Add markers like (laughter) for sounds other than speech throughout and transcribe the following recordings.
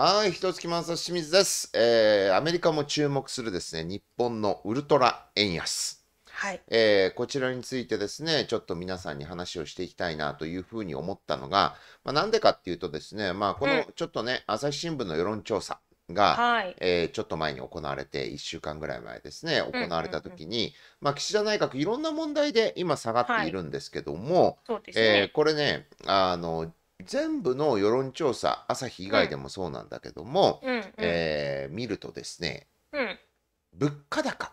はい、一月満さ清水です、えー。アメリカも注目するですね、日本のウルトラ円安。はい、えー、こちらについてですね、ちょっと皆さんに話をしていきたいなというふうに思ったのが、まあ、なんでかっていうとですね、まあ、このちょっとね、うん、朝日新聞の世論調査が、はい、えー、ちょっと前に行われて、1週間ぐらい前ですね、行われた時に、まあ、岸田内閣、いろんな問題で今下がっているんですけども、えこれね、あの全部の世論調査朝日以外でもそうなんだけども、うんえー、見るとですね、うん、物価高、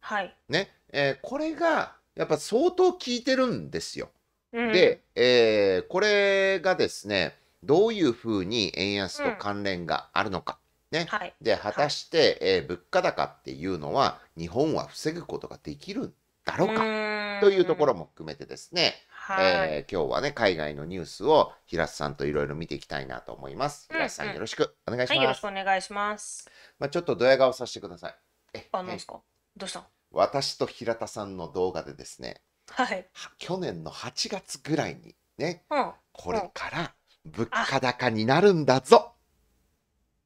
はいねえー、これがやっぱ相当効いてるんですよ。うん、で、えー、これがですねどういうふうに円安と関連があるのか。ね、はい、で果たして、はい、えー、物価高っていうのは日本は防ぐことができるんだろうかというところも含めてですね、えー、今日はね、海外のニュースを平瀬さんといろいろ見ていきたいなと思います。平瀬さん、よろしくお願いします。はい、よろしくお願いします。まあ、ちょっとドヤ顔させてください。え、あ、なんですか。どうした私と平田さんの動画でですね。はい。去年の8月ぐらいにね、うん、これから物価高になるんだぞ。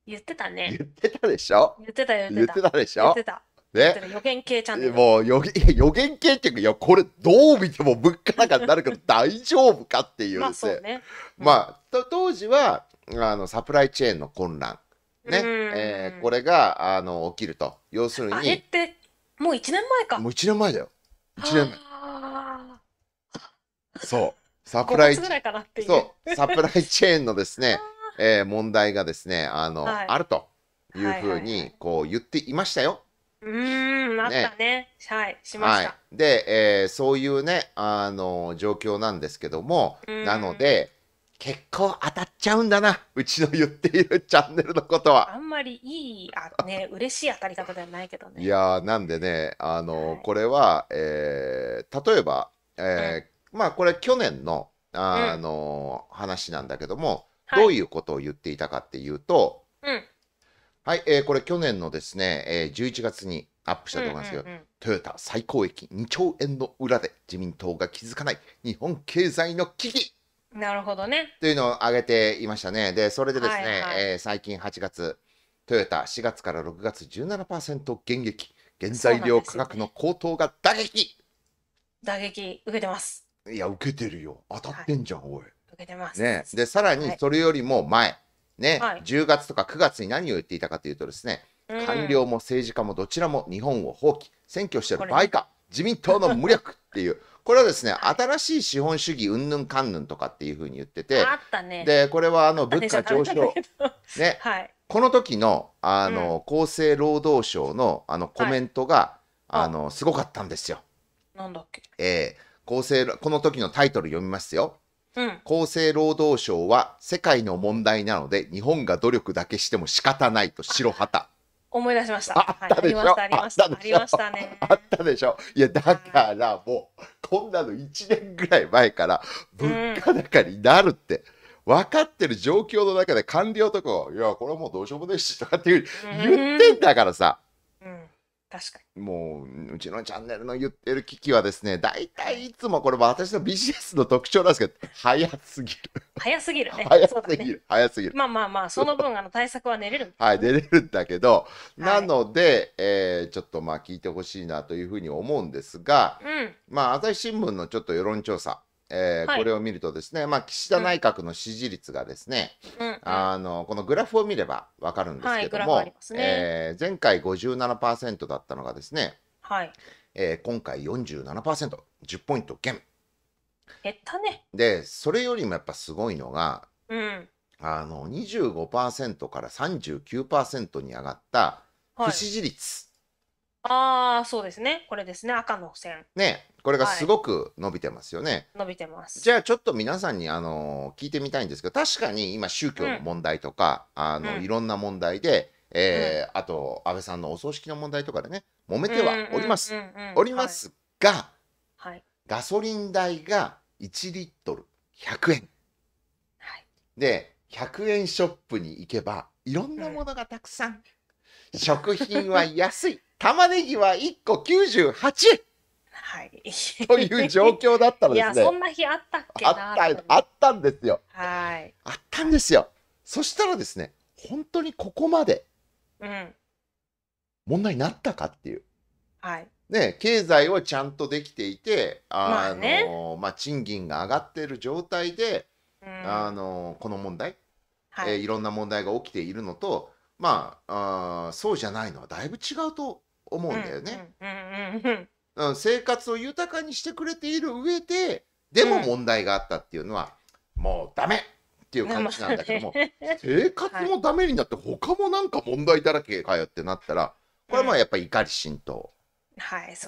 言ってたね。言ってたでしょ。言ってた言ってた。言ってたでしょ。言ってた。ね。予言系もう予言予言系っていうか、いや、これどう見ても物価高になるけど大丈夫かっていうですね。まあ、ねうんまあ、当時はあのサプライチェーンの混乱。ね、えー、これがあの起きると。要するに。あれって、もう1年前か。もう1年前だよ。1年前。そう。サプライチェーンのですね、(laughs) えー、問題がですね、あの、はい、あるというふうに、こう言っていましたよ。はいうんあったね、ね、はいしました、はい、で、えー、そういうねあの状況なんですけどもなので結構当たっちゃうんだなうちの言っているチャンネルのことはあんまりいいあね (laughs) 嬉しい当たり方ではないけどねいやなんでねあの、はい、これは、えー、例えば、えー、うん、まあこれ去年のあの、うん、話なんだけども、どういうことを言っていたかっていうと、はい、えー、これ去年のですね、えー、11月にアップしたと思いますけど、うんうんうん、トヨタ最高益2兆円の裏で自民党が気づかない日本経済の危機なるほどね。というのを挙げていましたね。で、それでですね、はいはい、えー、最近8月、トヨタ4月から6月17%減益、原材料価格の高騰が打撃、ね、打撃受けてます。いや、受けてるよ。当たってんじゃん、はい、おい。受けてます。ね。で、さらにそれよりも前、はいね、はい、10月とか9月に何を言っていたかというとですね、うん、官僚も政治家もどちらも日本を放棄選挙してる場合か自民党の無力っていう。(laughs) これはですね、新しい資本主義うんぬんかんぬんとかっていうふうに言ってて、ね、でこれはあの物価上昇、ね (laughs) はい、この時のあの、うん、厚生労働省のあのコメントが、はい、あのすごかったんですよ。なんだっけ、えー、厚生この時のタイトル読みますよ。厚生労働省は世界の問題なので日本が努力だけしても仕方ないと白旗。思い出しました。あったでしょ、はい、ありました、ありましたね。あったでしょいや、だからもう、こんなの1年ぐらい前から、物価高になるって、分かってる状況の中で官僚とか、いや、これはもうどうしようもないし、とかっていう、言ってんだからさ。確かに。もう、うちのチャンネルの言ってる危機はですね、大体いつもこれ私のビジネスの特徴なんですけど、早すぎる。早すぎるね。(laughs) 早すぎる、ね、早すぎる。まあまあまあ、その分 (laughs) あの対策は寝れる、ね、はい、寝れるんだけど、なので、えー、ちょっとまあ聞いてほしいなというふうに思うんですが、うん、まあ、朝日新聞のちょっと世論調査。えーはいこれを見るとですね、まあ、岸田内閣の支持率がですね、うんあのこのグラフを見ればわかるんですけどはいも、ねえー前回57%だったのがですね、はい。えー今回 47%10 ポイント減減ったね。でそれよりもやっぱすごいのがうん。あの25%から39%に上がったは不い。支持率ああ、そうですね。これですね。赤の線。ね、これがすごく伸びてますよね。伸びてます。じゃあちょっと皆さんにあの聞いてみたいんですけど、確かに今宗教の問題とか、あの、いろんな問題で、えーあと安倍さんのお葬式の問題とかでね、揉めてはおります。おりますが、はい。ガソリン代が1リットル100円。はいで、100円ショップに行けば、いろんなものがたくさん食品は安い。玉ねぎは1個98円。はい。という状況だったらですね。いや、そんな日あったっけなあった、あったんですよ。はい。あったんですよ。そしたらですね、本当にここまで、うん。問題になったかっていう。はい。ね、経済をちゃんとできていて、あの、まあね、まあ、賃金が上がっている状態で、うん、あのこの問題、はい、えー、いろんな問題が起きているのとまああそうじゃないのはだいぶ違うと思うんだよね。生活を豊かにしてくれている上ででも問題があったっていうのは、うん、もうダメっていう感じなんだけども、生活もダメになって他もなんか問題だらけかよってなったらこれはまあやっぱり怒り心頭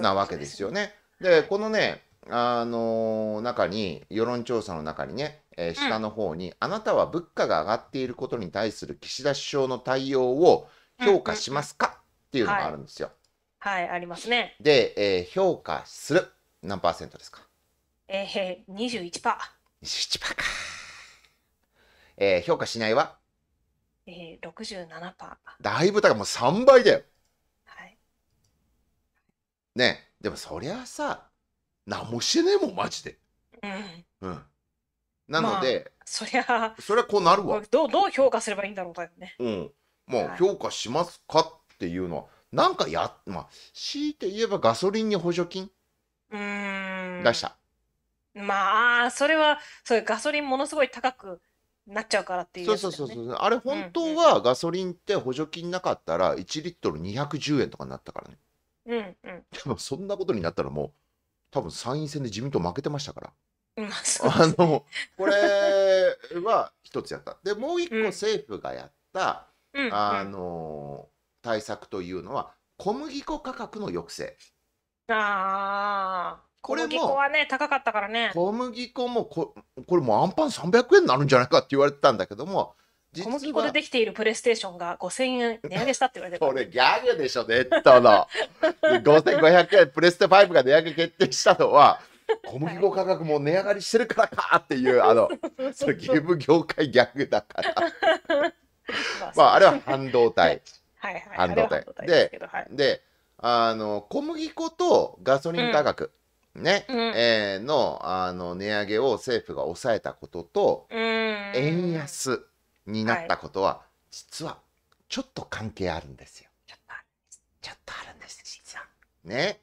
なわけですよね。はい、で、ね、このねあのー、中に世論調査の中にねえー、下の方に、うん、あなたは物価が上がっていることに対する岸田首相の対応を評価しますか、うんうん、っていうのがあるんですよ。はい、はい、ありますね。で、えー、評価する何パーセントですかえー、21%。21%か。えー、評価しないはえー、67%。だいぶ高い、もう3倍だよ。はい。ねでもそりゃさ、何もしてねえもん、マジで。うん。うんなので、まあ、そりゃそりゃこうなるわどうどう評価すればいいんだろうだよねうんまあ評価しますかっていうのはなんかやまあ強いて言えばガソリンに補助金うん出したまあそれはそういうガソリンものすごい高くなっちゃうからっていう、ね、そうそうそうそうあれ本当はガソリンって補助金なかったら1リットル210円とかになったからねうんうんでもそんなことになったらもう多分参院選で自民党負けてましたからあのこれは一つやったでもう一個政府がやった、うん、あの対策というのは小麦粉価格の抑制ああこれも小麦粉はね高かったからね小麦粉もここれもアンパン300円になるんじゃないかって言われてたんだけども小麦粉でできているプレステーションが5000円値上げしたって言われてる、これギャグでしょネットの5500円プレステ5が値上げ決定したのは (laughs) 小麦粉価格も値上がりしてるからかっていうあのそれゲーム業界ギャグだから (laughs) まああれは半導体半導体で、はい、であの小麦粉とガソリン価格、うん、ね、うん、えー、のあの値上げを政府が抑えたことと、円安になったことは、はい、実はちょっと関係あるんですよ。ちょっとあるんです実は。ね。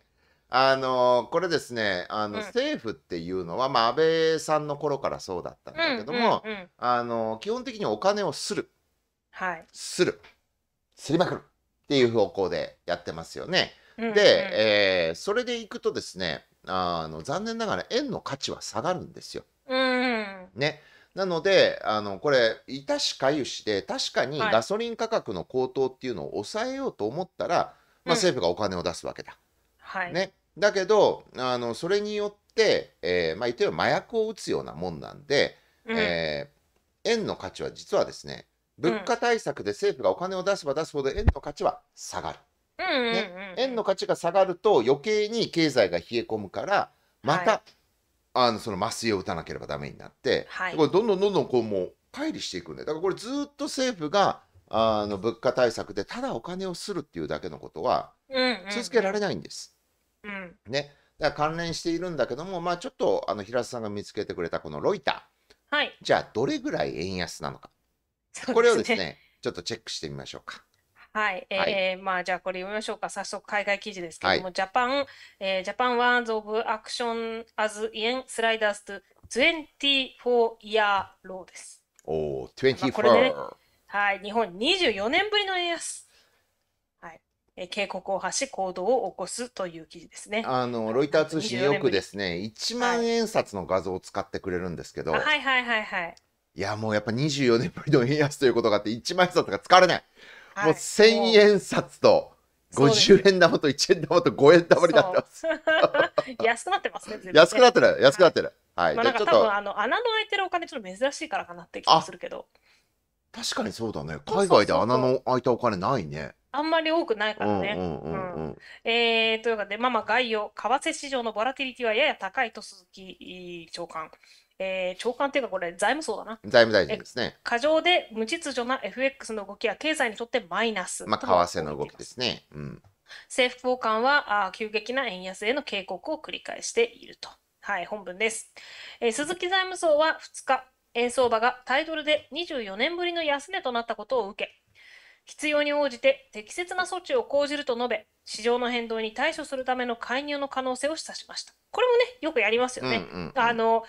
あのこれですねあの、うん政府っていうのは、まあ、安倍さんの頃からそうだったんだけども、うんうんうんあの基本的にお金をするはい。するすりまくるっていう方向でやってますよね。うんうんで、えーそれでいくとですねあの残念ながら円の価値は下がるんですよ。うんね、なのであのこれいたしかゆしで確かにガソリン価格の高騰っていうのを抑えようと思ったら、まあ、政府がお金を出すわけだ。はい。ね、だけどあのそれによって、えー、まあ、言っては麻薬を打つようなもんなんで、うん、えー、円の価値は実はですね物価対策で政府がお金を出せば出すほど円の価値は下がる。ね、円の価値が下がると余計に経済が冷え込むからまた、はい、あのその麻酔を打たなければダメになって、はい、これどんどんどんどんこうもう乖離していくんでだからこれずっと政府があの物価対策でただお金をするっていうだけのことは続けられないんです。うん、ね、だから関連しているんだけども、まあ、ちょっとあの平田さんが見つけてくれたこのロイター、はい、じゃあどれぐらい円安なのか、ね、これをですねちょっとチェックしてみましょうか。はい、えー、まあじゃあこれ読みましょうか。早速海外記事ですけれども、はい、ジャパン、えー、ジャパンワンズオブアクションアズイエンスライダース・ズと24イヤーローです。おお、24、まあ、これね、はい、日本24年ぶりの円安。え警告を発し行動を起こすという記事ですね。あのロイター通信よくですね1万円札の画像を使ってくれるんですけど、はい、はいはいはいい。やもうやっぱ24年ぶりの円安ということがあって1万円札が使われない、はいもう1,000円札とそう50円玉と1円玉と5円玉になってますそ (laughs) 安くなってますね、安くなってる安くなってるはい、まあ、なんちょかっ多分あの穴の開いてるお金ちょっと珍しいからかなって気がするけど、確かにそうだね海外で穴の開いたお金ないねあんまり多くないからね。うんえー、というかで、まあまあ概要、為替市場のボラティリティはやや高いと鈴木長官。えー、長官というか、これ、財務省だな。財務大臣ですね。過剰で無秩序な FX の動きは経済にとってマイナス。まあ、為替の動きですね。うん、政府高官はあ急激な円安への警告を繰り返していると。はい、本文です。えー、鈴木財務省は2日、円相場がタイトルで24年ぶりの安値となったことを受け、必要に応じて適切な措置を講じると述べ、市場の変動に対処するための介入の可能性を示唆しました。これもね、よくやりますよね。うんうん、あの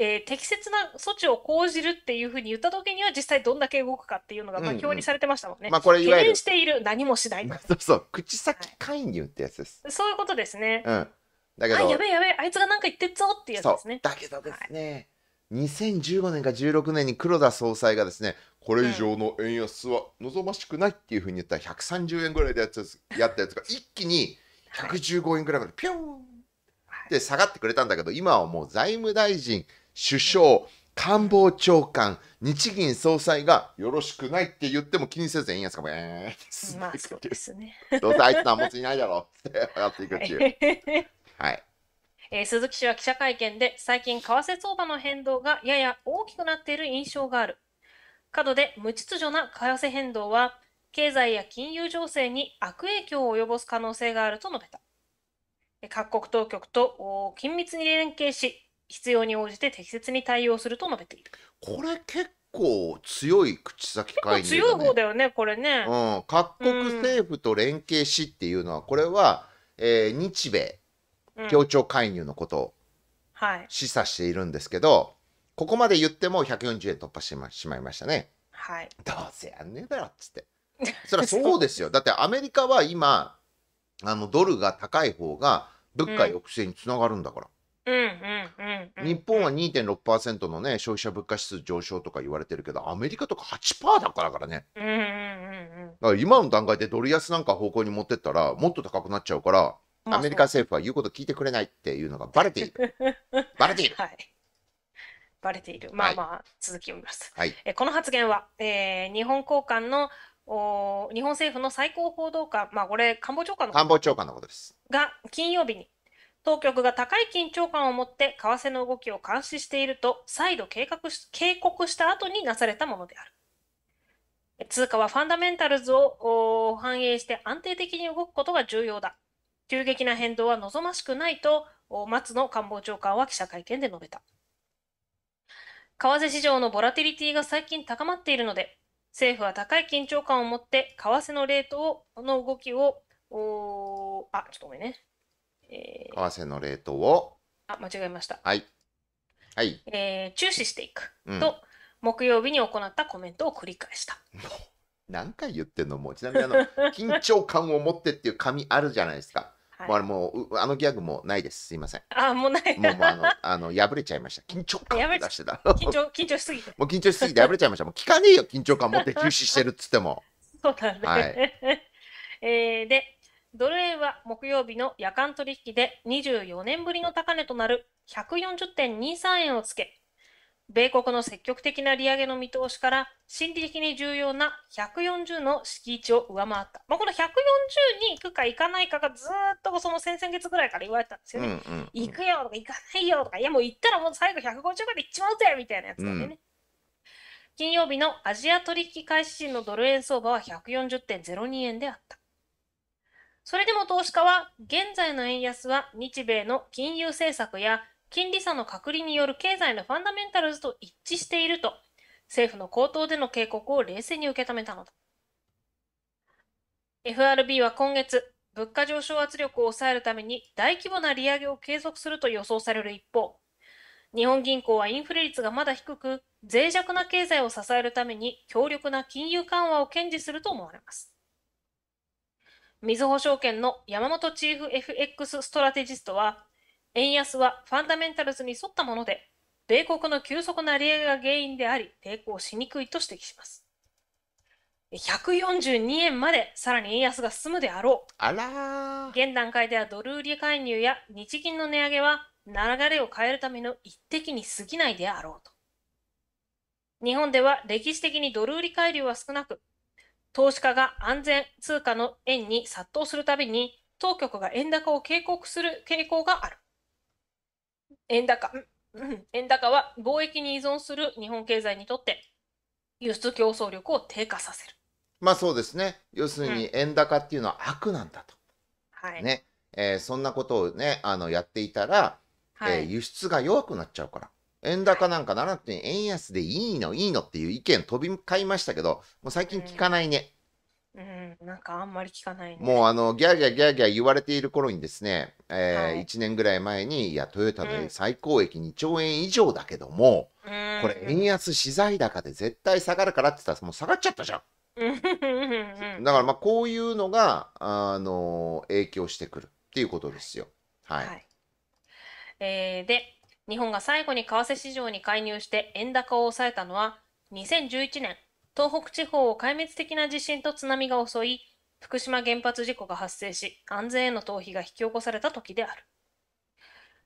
えー、適切な措置を講じるっていうふうに言った時には実際どんだけ動くかっていうのがまあ表にされてましたもんね。まあ、これ懸念している何もしない。(laughs) そうそう口先介入ってやつです、はい、そういうことですね。うん、だけどあやべえやべえあいつが何か言ってっぞっていうやつですね。だけどですね、はい、2015年か16年に黒田総裁がですねこれ以上の円安は望ましくないっていうふうに言ったら130円ぐらいでやったやったやつが一気に115円ぐらいまでピョンって下がってくれたんだけど今はもう財務大臣首相官房長官日銀総裁がよろしくないって言っても気にせず円安がえまあそうですねどうせあいつ何もついないだろうって上がっていくっていう (laughs) はいえー、鈴木氏は記者会見で最近為替相場の変動がやや大きくなっている印象がある過度で無秩序な為替変動は、経済や金融情勢に悪影響を及ぼす可能性があると述べた。各国当局と緊密に連携し、必要に応じて適切に対応すると述べている。これ結構強い口先介入、ね、強い方だよね、これね。うん、各国政府と連携しっていうのは、これは、えー、日米協調介入のことを示唆しているんですけど、ここまで言っても140円突破してしまいましたね。はい。どうせやんねえだろっつって。(laughs) そりゃそうですよ。だってアメリカは今、あのドルが高い方が物価抑制につながるんだから。うんうんうん、日本は2.6%のね消費者物価指数上昇とか言われてるけどアメリカとか8%だからからね、うんうんうんうん、だから今の段階でドル安なんか方向に持ってったらもっと高くなっちゃうからアメリカ政府は言うこと聞いてくれないっていうのがバレている (laughs) バレている、はい、バレている。まあまあ、続き読みます。はい、えこの発言は、えー、日本交換のお日本政府の最高報道官、まあ、これ官房長官の官房長官のことです。が金曜日に当局が高い緊張感を持って為替の動きを監視していると再度警告し警告した後になされたものである。通貨はファンダメンタルズを反映して安定的に動くことが重要だ。急激な変動は望ましくないと松野官房長官は記者会見で述べた。為替市場のボラティリティが最近高まっているので、政府は高い緊張感を持って為替のレートをの動きをおあちょっとごめんね、えー、為替のレートをあ間違えましたはい、はいえー、注視していく、うん、と木曜日に行ったコメントを繰り返した (laughs) 何回言ってんのもうちなみにあの (laughs) 緊張感を持ってっていう紙あるじゃないですかはい、あれもうあのギャグもないですすいませんあもうないもうあの (laughs) あの破れちゃいました緊張感出してた緊張緊張しすぎてもう緊張しすぎて破れちゃいましたもう聞かねえよ緊張感持って休止してるっつってもそうだね、はい、(laughs) えー、でドル円は木曜日の夜間取引で24年ぶりの高値となる140.23円をつけ米国の積極的な利上げの見通しから心理的に重要な140の敷地を上回った。まあ、この140に行くか行かないかがずっとその先々月ぐらいから言われたんですよね。うんうんうん、行くよとか行かないよとか、いやもう行ったらもう最後150まで行っちまうぜみたいなやつだね。うん、金曜日のアジア取引開始時のドル円相場は140.02円であった。それでも投資家は現在の円安は日米の金融政策や金利差の隔離による経済のファンダメンタルズと一致していると、政府の口頭での警告を冷静に受け止めたのだ。FRB は今月、物価上昇圧力を抑えるために大規模な利上げを継続すると予想される一方、日本銀行はインフレ率がまだ低く、脆弱な経済を支えるために強力な金融緩和を堅持すると思われます。みずほ証券の山本チーフ FX ストラテジストは、円安はファンダメンタルズに沿ったもので、米国の急速な利上げが原因であり、抵抗しにくいと指摘します。142円までさらに円安が進むであろう。あら現段階ではドル売り介入や日銀の値上げは流れを変えるための一滴に過ぎないであろうと。日本では歴史的にドル売り介入は少なく、投資家が安全通貨の円に殺到するたびに当局が円高を警告する傾向がある。円高、円高は貿易に依存する日本経済にとって輸出競争力を低下させる。まあそうですね。要するに円高っていうのは悪なんだと。うん、はい。ね、えー、そんなことをね、あのやっていたら、はい、えー、輸出が弱くなっちゃうから。円高なんかならなくて円安でいいのいいのっていう意見飛び交いましたけど、もう最近聞かないね。うんうん、なんかあんまり聞かない、ね、もうあのギャーギャーギャーギャー言われている頃にですね、えーはい、1年ぐらい前にいやトヨタで最高益2兆円以上だけども、うん、これ円安資材高で絶対下がるからって言ったらもう下がっちゃったじゃん。だからまあこういうのがあの影響してくるっていうことですよ。はい、はい、えー、で日本が最後に為替市場に介入して円高を抑えたのは2011年東北地方を壊滅的な地震と津波が襲い、福島原発事故が発生し、安全への逃避が引き起こされた時である。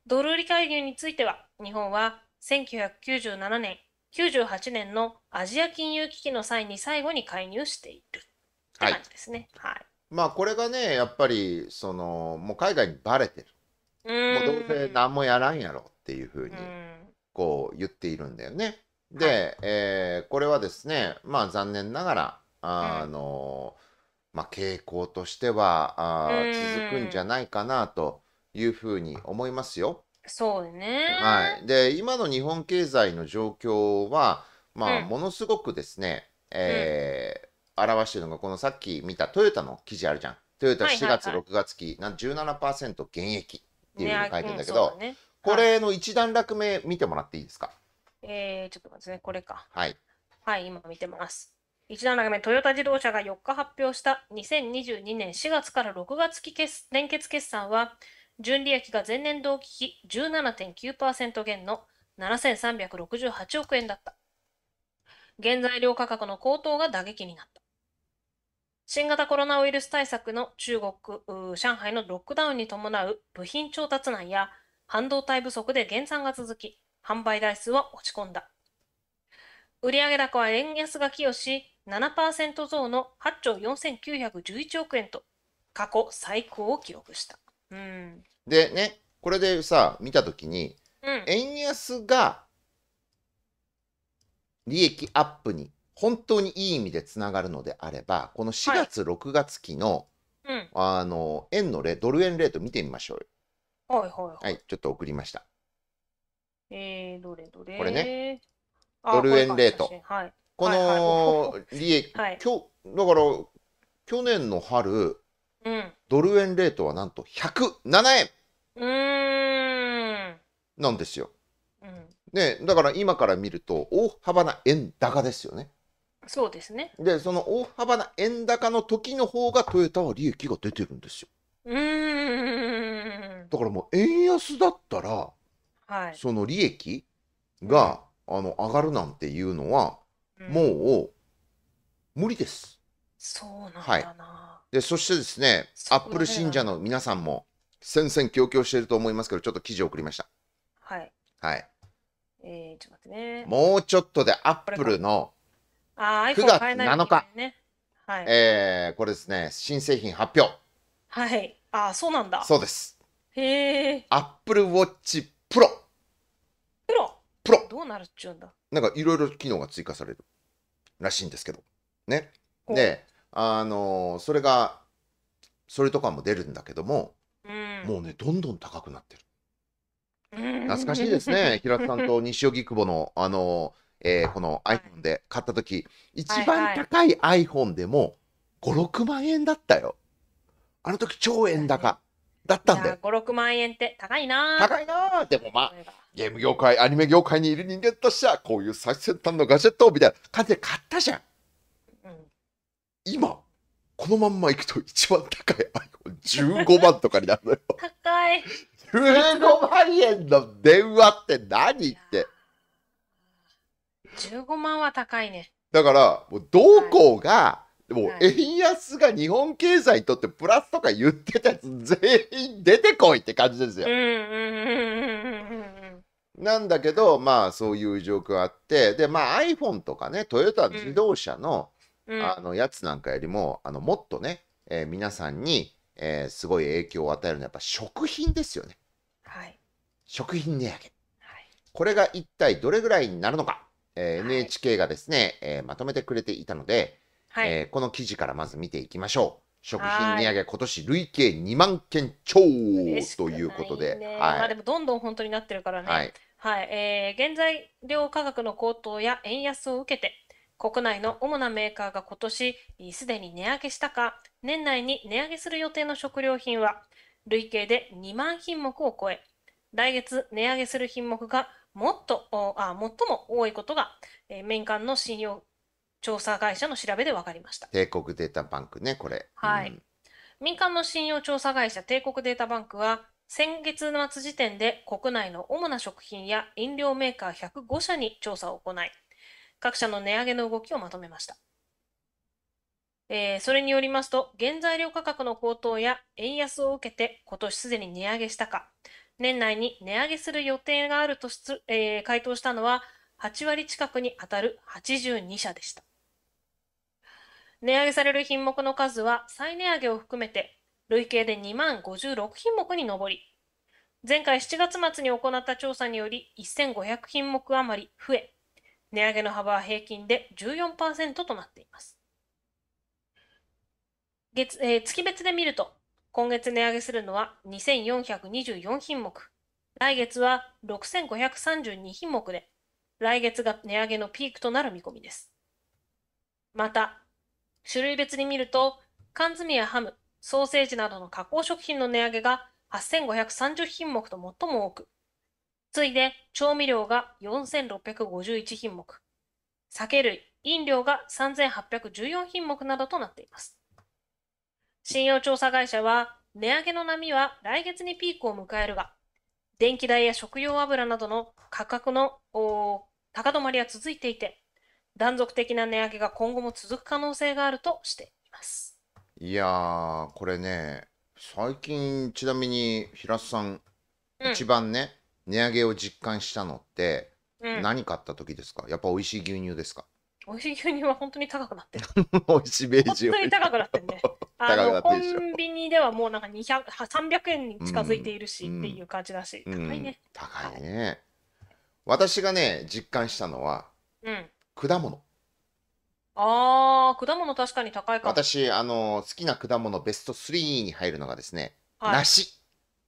ドル売り介入については、日本は1997年、98年のアジア金融危機の際に最後に介入しているって感じですね。はい。はい、まあこれがね、やっぱりそのもう海外にばれてる。うもうどうせ何もやらんやろっていうふうにこう言っているんだよね。で、はい、えー、これはですね、まあ残念ながら、あの、うん、まあ傾向としてはあ続くんじゃないかなというふうに思いますよ。そうね。はい。で、今の日本経済の状況は、まあ、ものすごくですね、えー、うん、表してるのが、このさっき見たトヨタの記事あるじゃん。トヨタ7月、は6月期、なん17%減益っていうふうに書いてんだけど、ねこれの一段落目見てもらっていいですか。えー、ちょっと待ってね、これか。はい。はい、今見てます。1段長め、トヨタ自動車が4日発表した2022年4月から6月期決連結決算は、純利益が前年同期比17.9%減の7368億円だった。原材料価格の高騰が打撃になった。新型コロナウイルス対策の中国、上海のロックダウンに伴う部品調達難や半導体不足で減産が続き、販売台数は落ち込んだ。売上高は円安が寄与し、7%増の8兆4911億円と過去最高を記録した。うん、でね、これでさ、見たときに、うん、円安が利益アップに本当にいい意味でつながるのであれば、この4月、はい、6月期の、うん、あの円のレドル円レート見てみましょうはいはいはい。はい、ちょっと送りました。えー、どれどれこれね。ドル円レート。こはい、この利益、(laughs) はい、今日、だから、去年の春、うん、ドル円レートはなんと107円なんですよ。うん、ね、だから今から見ると大幅な円高ですよね。そうですね。で、その大幅な円高の時の方がトヨタは利益が出てるんですよ。うん。だからもう円安だったら、はい、その利益が、あの上がるなんていうのは、うん、もう無理です。そうなんだな、はい、でそしてですねアップル信者の皆さんも戦々恐々していると思いますけどちょっと記事を送りました。はい、はいえちょっと待ってねもうちょっとでアップルの9月7日、ねはいえー、これですね新製品発表。はいあそうなんだ。そうです。へえ。アップルウォッチプロ。どうなるっちゅうんだなんかいろいろ機能が追加されるらしいんですけどねであのーそれがそれとかも出るんだけども、うんもうねどんどん高くなってる懐懐かしいですね (laughs) 平田さんと西荻窪のあのー、えーこの iPhone で買った時一番高い iPhone でも56万円だったよあの時超円高だったんだよ56万円って高いな高いなでもまあゲーム業界、アニメ業界にいる人間としては、こういう最先端のガジェットみたいな感じで買ったじゃん。うん、今、このまんまいくと一番高い iPhone15 万とかになるのよ。(laughs) 高い。15万円の電話って何って。15万は高いね。だから、もうどこが、はい、もう円安が日本経済にとってプラスとか言ってたやつ全員出てこいって感じですよ。なんだけど、まあそういう状況あって、で、まあ iPhone とかね、トヨタ自動車の、うん、あのやつなんかよりも、あのもっとね、えー、皆さんに、えー、すごい影響を与えるのはやっぱ食品ですよね。はい。食品値上げ。はい、これが一体どれぐらいになるのか、えー、NHK がですね、えまとめてくれていたので、はい、えこの記事からまず見ていきましょう。食品値上げ、今年累計2万件超ということで、はい、まあでもどんどん本当になってるからね。はい、はい、えー、原材料価格の高騰や円安を受けて、国内の主なメーカーが今年すでに値上げしたか、年内に値上げする予定の食料品は、累計で2万品目を超え、来月値上げする品目がもっと、あ最も多いことが、えー、民間の信用調査会社の調べで分かりました。帝国データバンクね、これ。はい。うん、民間の信用調査会社帝国データバンクは、先月末時点で国内の主な食品や飲料メーカー105社に調査を行い、各社の値上げの動きをまとめました。えー、それによりますと、原材料価格の高騰や円安を受けて今年すでに値上げしたか、年内に値上げする予定があるとし、えー、回答したのは8割近くに当たる82社でした。値上げされる品目の数は再値上げを含めて累計で2万56品目に上り、前回7月末に行った調査により1500品目余り増え、値上げの幅は平均で14%となっています。月えー、月別で見ると、今月値上げするのは2424品目、来月は6532品目で、来月が値上げのピークとなる見込みです。また、種類別に見ると、缶詰やハム、ソーセージなどの加工食品の値上げが8530品目と最も多く、次いで調味料が4651品目、酒類、飲料が3814品目などとなっています。信用調査会社は、値上げの波は来月にピークを迎えるが、電気代や食用油などの価格の高止まりは続いていて、断続的な値上げが今後も続く可能性があるとしていますいやーこれね最近ちなみに平瀬さん、うん、一番ね値上げを実感したのって、うん、何買った時ですかやっぱ美味しい牛乳ですか美味しい牛乳は本当に高くなってる。(laughs) 美味しいベージュ。本当に高くなって (laughs) るね。あのコンビニではもうなんか200 300円に近づいているし、っていう感じだし、うん、高いね。高いね、はい、私がね実感したのは、うん、果物。ああ、果物確かに高いかも。私、あの、好きな果物ベスト3に入るのがですね、はい梨。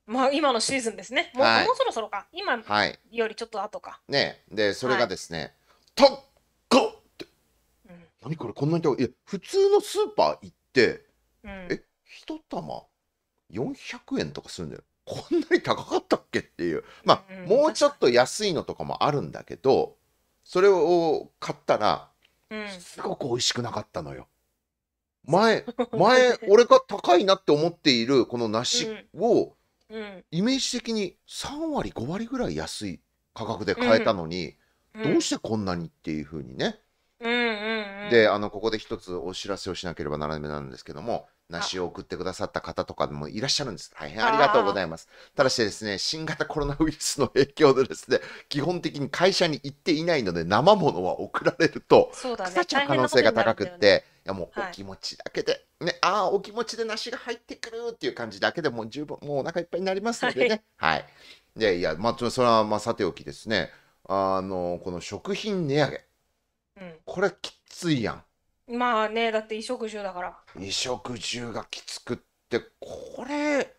まあ、今のシーズンですね。もう、はいもうそろそろか。今はい。よりちょっと後か。ねで、それがですね、たっかって、うん何これ、こんなに高い。いや、普通のスーパー行って、うん。え、一玉400円とかするんだよ。こんなに高かったっけっていう。まあ、うんもうちょっと安いのとかもあるんだけど、それを買ったら、うん、すごく美味しくなかったのよ。前、前、俺が高いなって思っているこの梨を、うん、イメージ的に3割、5割ぐらい安い価格で買えたのに、どうしてこんなにっていうふうにね、であのここで一つお知らせをしなければならないんですけども梨を送ってくださった方とかもいらっしゃるんです大変ありがとうございますただしですね新型コロナウイルスの影響でですね基本的に会社に行っていないので生ものは送られると腐っちゃう可能性が高くって、いやもうお気持ちだけで、ね、はい、ああ、お気持ちで梨が入ってくるっていう感じだけでもう十分、もうお腹いっぱいになりますのでね。はい、はい。で、いや、まあ、それはまあさておきですね、あの、この食品値上げ、うん、これきっついやんまあねだって衣食住だから衣食住がきつくってこれ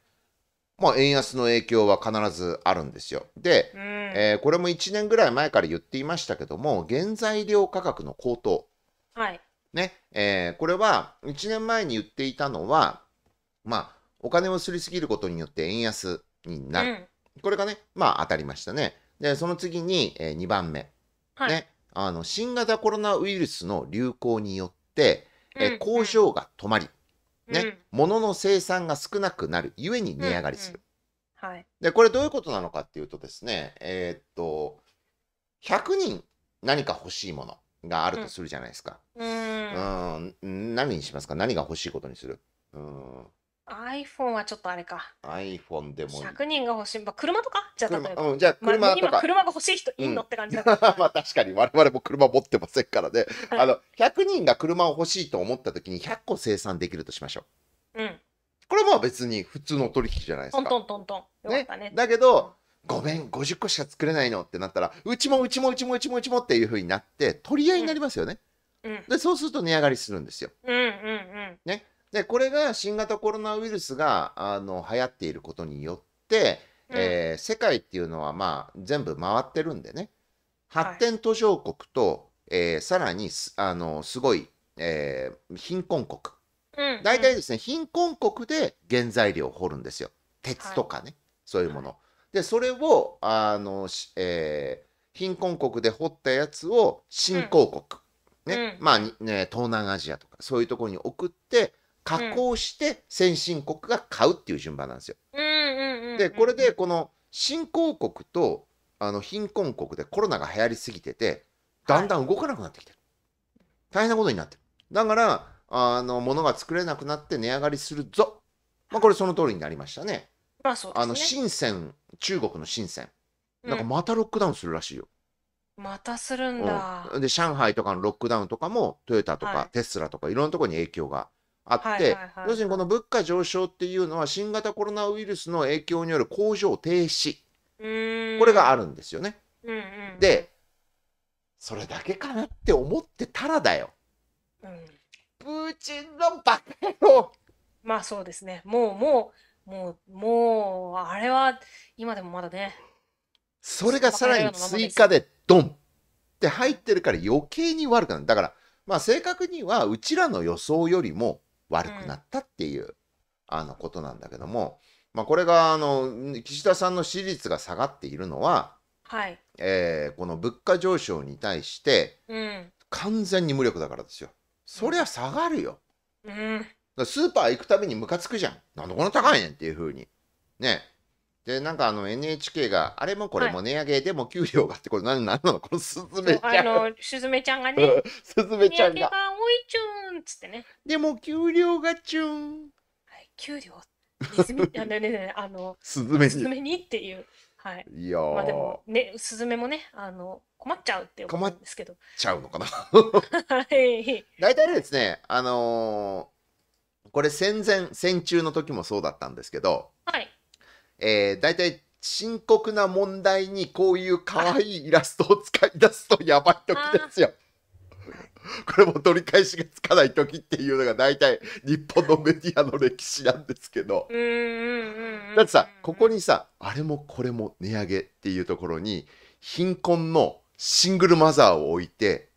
まあ円安の影響は必ずあるんですよで、うん、えー、これも1年ぐらい前から言っていましたけども原材料価格の高騰はいねえー、これは1年前に言っていたのは、まあ、お金をすりすぎることによって円安になる、うん、これがね、まあ、当たりましたねでその次に、えー、2番目、はい、ねあの新型コロナウイルスの流行によって、え工場が止まり、ね、物の生産が少なくなるゆえに値上がりする。はい、でこれどういうことなのかっていうとですね、えー、っと100人何か欲しいものがあるとするじゃないですか。うん、うん何にしますか何が欲しいことにするうん iPhone はちょっとあれか。iPhone でもいい。100人が欲しい。まあ、車とかじゃあ例えば。うん、じゃあ車とか。今車が欲しい人いいの、って感じだった (laughs) まあ確かに我々も車持ってませんからね。あの、100人が車を欲しいと思った時に100個生産できるとしましょう。うん。これはまあ別に普通の取引じゃないですトントか。ントントン。よかったね。だけど、ごめん、50個しか作れないのってなったら、うちもうちもうちもうちもうちもっていうふうになって、取り合いになりますよね。うん。で、そうすると値上がりするんですよ。うんうんうん。ね。で、これが新型コロナウイルスがあの流行っていることによって、うん、えー、世界っていうのはまあ全部回ってるんでね、発展途上国と、はい、えー、さらにあのすごい、えー、貧困国、うん、大体ですね、貧困国で原材料を掘るんですよ。鉄とかね、はい、そういうもの。で、それを、あの、えー、貧困国で掘ったやつを新興国、うん、ね、うん、まあ、ね、東南アジアとか、そういうところに送って、加工して先進国が買うっていう順番なんですよ。でこれでこの新興国とあの貧困国でコロナが流行りすぎててだんだん動かなくなってきてる。大変なことになってる。だからあの物が作れなくなって値上がりするぞ。まあこれその通りになりましたね。まあそう、ね、あの深圳中国の深圳なんかまたロックダウンするらしいよ。またするんだ、うん、で上海とかのロックダウンとかもトヨタとか、はい、テスラとかいろんなところに影響があって、要するにこの物価上昇っていうのは新型コロナウイルスの影響による工場停止これがあるんですよね。うんでそれだけかなって思ってたらだよ。うん、プーチンのバカ野郎まあそうですねもうもうもうもうあれは今でもまだねそれがさらに追加でドンって入ってるから余計に悪くなるだからまあ正確にはうちらの予想よりも悪くなったっていう、うん、あのことなんだけども、まあ、これがあの岸田さんの支持率が下がっているのは、はいえー、この物価上昇に対して、うん、完全に無力だからですよ。そりゃ下がるよ。うん、スーパー行くたびにムカつくじゃん。なんでこんな高いねんっていうふうに。ね。で、なんかあの NHK が、あれもこれも値上げ、でも給料がってこれ何ななのこのスズメちゃあの、スズメちゃんがね、(laughs) スズメちゃ上んげがが。多いちゅーんっつってね、でも給料がチュン。はい、給料、ネズミ、あの、ねねあの、スズメすずに。にっていう、はい。いやまあでも、、ね、スズメもね、あの、困っちゃうって思うんですけど、ちゃうのかな。はい。大体ですね、あのーこれ戦前、戦中の時もそうだったんですけど、はい。えー、大体深刻な問題にこういう可愛いイラストを使い出すとやばい時ですよ。(laughs) これも取り返しがつかない時っていうのが大体日本のメディアの歴史なんですけど。だってさ、ここにさ、あれもこれも値上げっていうところに、貧困のシングルマザーを置いて、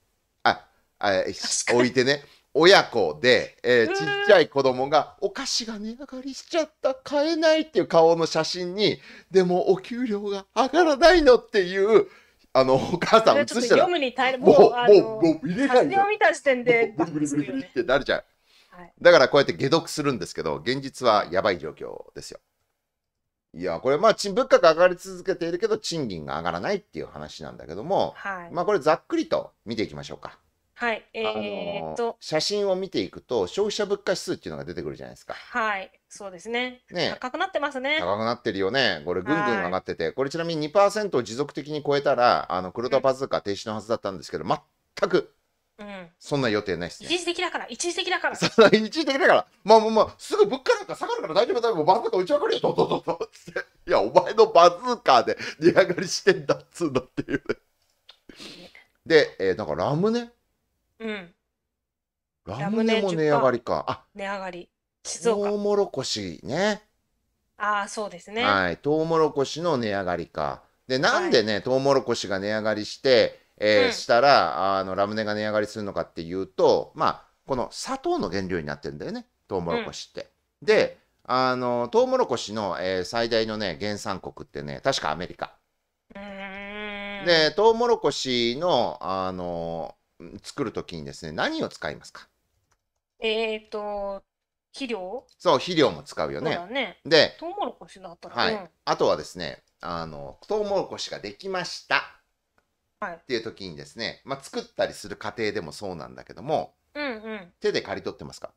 あ、あ置いてね、親子で、えー、ちっちゃい子供が、お菓子が値上がりしちゃった、買えないっていう顔の写真に、でもお給料が上がらないのっていう、あの、お母さん写したら、もう、もう、もう見れない。見た時点で、ブリブリブリブリってなるじゃん。だからこうやって解読するんですけど、現実はやばい状況ですよ。いや、これ、まあ、物価が上がり続けているけど、賃金が上がらないっていう話なんだけども、はい、まあ、これざっくりと見ていきましょうか。はい、えー、っと写真を見ていくと消費者物価指数っていうのが出てくるじゃないですか。はい、そうですね。ね高くなってますね。高くなってるよね。これぐんぐん上がってて、これちなみに2%を持続的に超えたらあの黒田パズーカ停止のはずだったんですけど、全く。うん、そんな予定ないですね。一時的だから、一時的だから。一時的だから、まあまあまあ、すぐ物価なんか下がるから大丈夫だよ、バズーカ打ち上がるよ、どどどどって。いや、お前のバズーカで値上がりしてんだっつうのっていうね。で、えー、なんかラムネうん。ラムネも値上がりか。あ、値上がり。静岡。トウモロコシね。ああ、そうですね。はい。トウモロコシの値上がりか。で、なんでね、はい、トウモロコシが値上がりして、えー、うん、したら、あの、ラムネが値上がりするのかっていうと、まあ、この砂糖の原料になってるんだよね、トウモロコシって。うん、で、あの、トウモロコシの、えー、最大のね、原産国ってね、確かアメリカ。で、トウモロコシの、あの、作るときにですね、何を使いますかえっ、ー、と、肥料そう、肥料も使うよね。ねで、トウモロコシだったら、はい、うん、あとはですね、あの、トウモロコシができました。はい、っていうときにですね、まあ、作ったりする過程でもそうなんだけども、うんうん、手で刈り取ってますか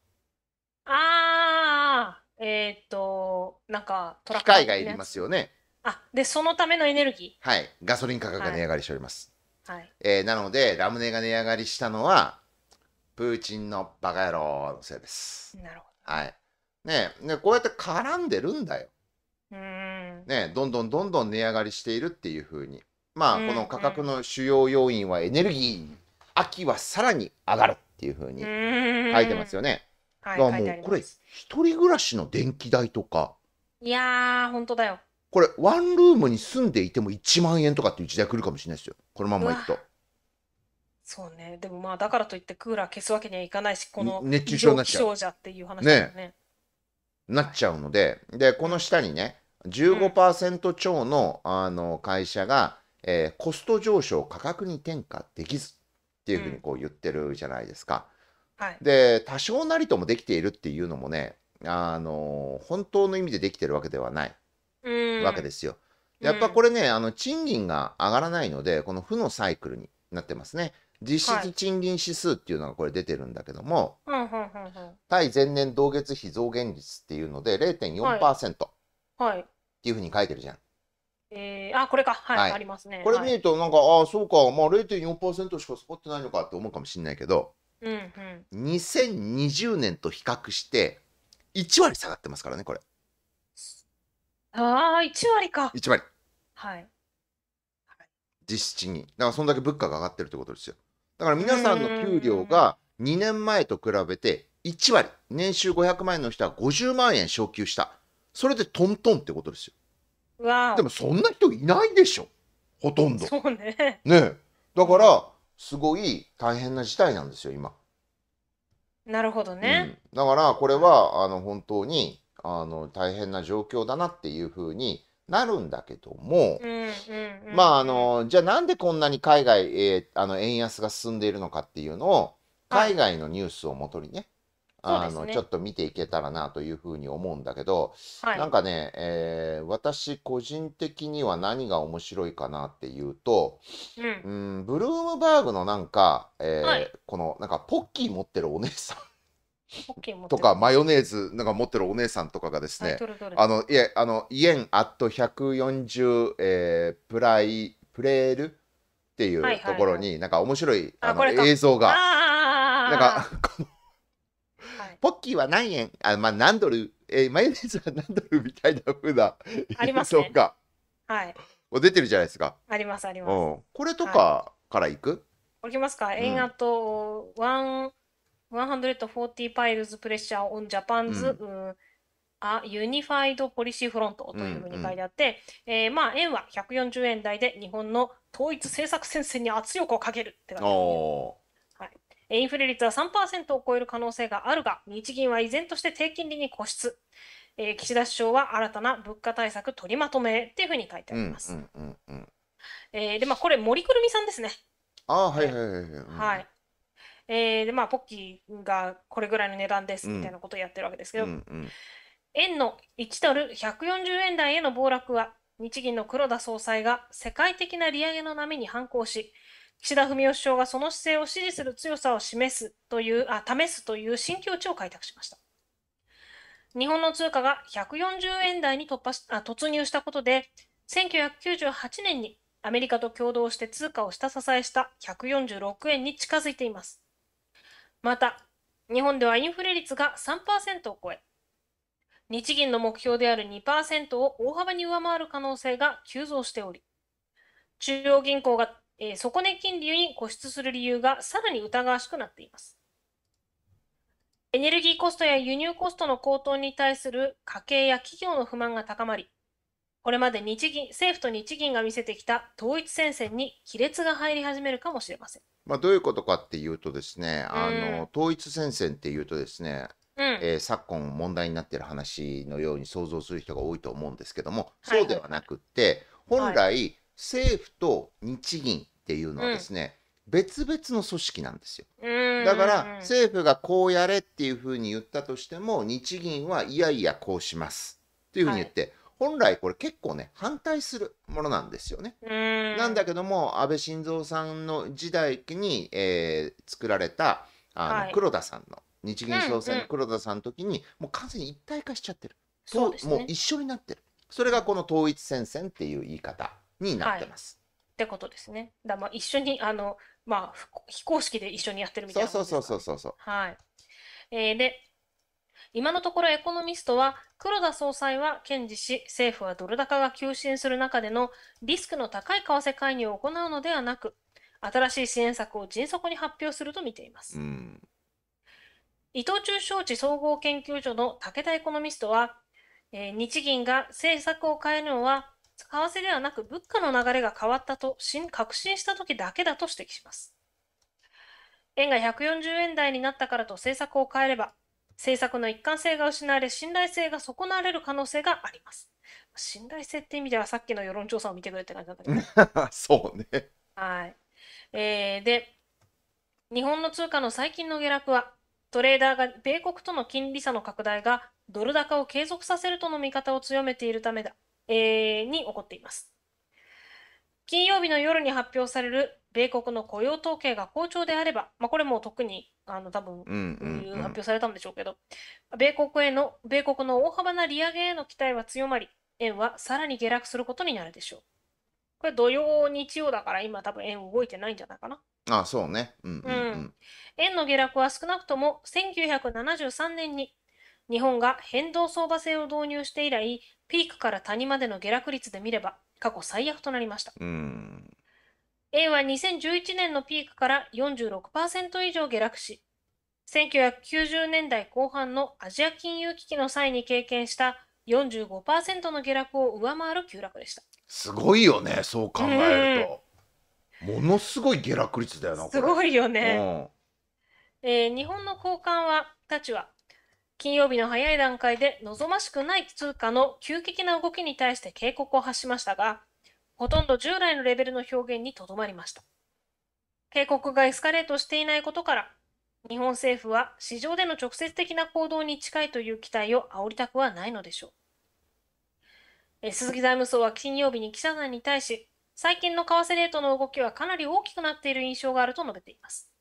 ああえっ、ー、となんかトラック、ね、機械がいりますよねあでそのためのエネルギーはいガソリン価格が値上がりしております、はい、えー、なのでラムネが値上がりしたのはプーチンのバカ野郎のせいです。なるほど。はい。ねねこうやって絡んでるんだよ。うんねどんどんどんどん値上がりしているっていうふうに。まあ、この価格の主要要因はエネルギー。秋はさらに上がるっていうふうに書いてますよね。はい、だもうこれ一人暮らしの電気代とか。いやー、本当だよ。これワンルームに住んでいても1万円とかっていう時代来るかもしれないですよこのままいくとそうねでもまあだからといってクーラー消すわけにはいかないしこの熱中症になっちゃうっていう話だよね、ね、なっちゃうのででこの下にね15%超の,、あの会社が、えー、コスト上昇価格に転嫁できずっていうふうにこう言ってるじゃないですか。うんはい、で多少なりともできているっていうのもねあの本当の意味でできてるわけではない。わけですよ。やっぱこれね、あの賃金が上がらないので、この負のサイクルになってますね。実質賃金指数っていうのがこれ出てるんだけども、対前年同月比増減率っていうので0.4%っていうふうに書いてるじゃん。えー、あこれか、はい、はい、ありますね。これ見るとなんか、はい、ああそうか、まあ、0.4%しか下がってないのかって思うかもしれないけど、うんうん、2020年と比較して1割下がってますからねこれ。ああ、1割か。1割。はい。実質に。だからそんだけ物価が上がってるってことですよ。だから皆さんの給料が2年前と比べて1割、年収500万円の人は50万円昇給した。それでトントンってことですよ。わでもそんな人いないでしょ。ほとんど。そうね。ねだから、すごい大変な事態なんですよ、今。なるほどね。うん、だから、これは、あの、本当に、あの大変な状況だなっていうふうになるんだけども、まああのじゃあなんでこんなに海外、えー、あの円安が進んでいるのかっていうのを海外のニュースをもとにね、はい、あの、ね、ちょっと見ていけたらなというふうに思うんだけど、はい、なんかね、えー、私個人的には何が面白いかなっていうと、うん、うんブルームバーグのなんか、えーはい、このなんかポッキー持ってるお姉さんとかマヨネーズなんか持ってるお姉さんとかがですね、はい、どれどれあのいえあのイエンアット140、えー、プライプレールっていうところに、なんか面白いあの映像がなんかポッキーは何円あ、まあ、何ドル、えー、マヨネーズは何ドルみたいなふうな映像が、ね、はい、出てるじゃないですか。ありますあります。これとかからいく、はいきますか、円、う、あ、ん、と、ワン、140 piles pressure on Japan's、うんあ、ユニファイドポリシーフロントというふうに書いてあって、うんうん、えー、まあ、円は140円台で日本の統一政策戦線に圧力をかけるって感じ、ね、はインフレ率は3%を超える可能性があるが、日銀は依然として低金利に固執。えー、岸田首相は新たな物価対策取りまとめっていうふうに書いてあります。えで、まあ、これ森くるみさんですね。あ、はいはいはいはい。はい。えー、でまあ、ポッキーがこれぐらいの値段ですみたいなことをやってるわけですけど、うんうん、円の1ドル140円台への暴落は日銀の黒田総裁が世界的な利上げの波に反抗し岸田文雄首相がその姿勢を支持する強さを示すというあ試すという新境地を開拓しました日本の通貨が140円台に突破しあ突入したことで1998年にアメリカと共同して通貨を下支えした146円に近づいていますまた、日本ではインフレ率が3%を超え、日銀の目標である2%を大幅に上回る可能性が急増しており、中央銀行が、えー、底値金利に固執する理由がさらに疑わしくなっています。エネルギーコストや輸入コストの高騰に対する家計や企業の不満が高まり、これまで日銀政府と日銀が見せてきた統一戦線に亀裂が入り始めるかもしれません。まあ、どういうことかっていうとですね、あの統一戦線っていうとですね、うん、えー、昨今問題になっている話のように想像する人が多いと思うんですけども、そうではなくって、本来、はい、政府と日銀っていうのはですね、うん、別々の組織なんですよ。だから政府がこうやれっていうふうに言ったとしても日銀はいやいやこうしますっていうふうに言って、はい本来これ結構ね反対するものなんですよね。なんだけども安倍晋三さんの時代に、えー、作られたあの、はい、黒田さんの日銀総裁の黒田さんの時に、うんうん、もう完全に一体化しちゃってるそうです、ね、もう一緒になってるそれがこの統一戦線っていう言い方になってます。はい、ってことですね。だまあ一緒にあのまあ非公式で一緒にやってるみたいな、そうそうそうそうそうはい。えー、で今のところエコノミストは黒田総裁は堅持し政府はドル高が急進する中でのリスクの高い為替介入を行うのではなく新しい支援策を迅速に発表すると見ています、うん、伊藤忠商事総合研究所の武田エコノミストは、えー、日銀が政策を変えるのは為替ではなく物価の流れが変わったと確信した時だけだと指摘します円が140円台になったからと政策を変えれば政策の一貫性が失われ、信頼性が損なわれる可能性があります。信頼性って意味ではさっきの世論調査を見てくれって感じだったけど。(laughs) そうね。はい。えー、で、日本の通貨の最近の下落は、トレーダーが米国との金利差の拡大がドル高を継続させるとの見方を強めているためだ、えー、に起こっています。金曜日の夜に発表される米国の雇用統計が好調であれば、まあ、これも特にあの多分発表されたんでしょうけど、米国への米国の大幅な利上げへの期待は強まり、円はさらに下落することになるでしょう。これ土曜、日曜だから今多分円動いてないんじゃないかな。ああそうね、うんうんうんうん。円の下落は少なくとも1973年に日本が変動相場制を導入して以来、ピークから谷までの下落率で見れば過去最悪となりました。うん A は2011年のピークから46%以上下落し、1990年代後半のアジア金融危機の際に経験した45%の下落を上回る急落でした。すごいよね、そう考えると。ものすごい下落率だよな、すごいよね。うん、えー、日本の交換は、たちは、金曜日の早い段階で望ましくない通貨の急激な動きに対して警告を発しましたが、ほとんど従来のレベルの表現にとどまりました。警告がエスカレートしていないことから、日本政府は市場での直接的な行動に近いという期待を煽りたくはないのでしょう。え鈴木財務省は金曜日に記者団に対し、最近の為替レートの動きはかなり大きくなっている印象があると述べています。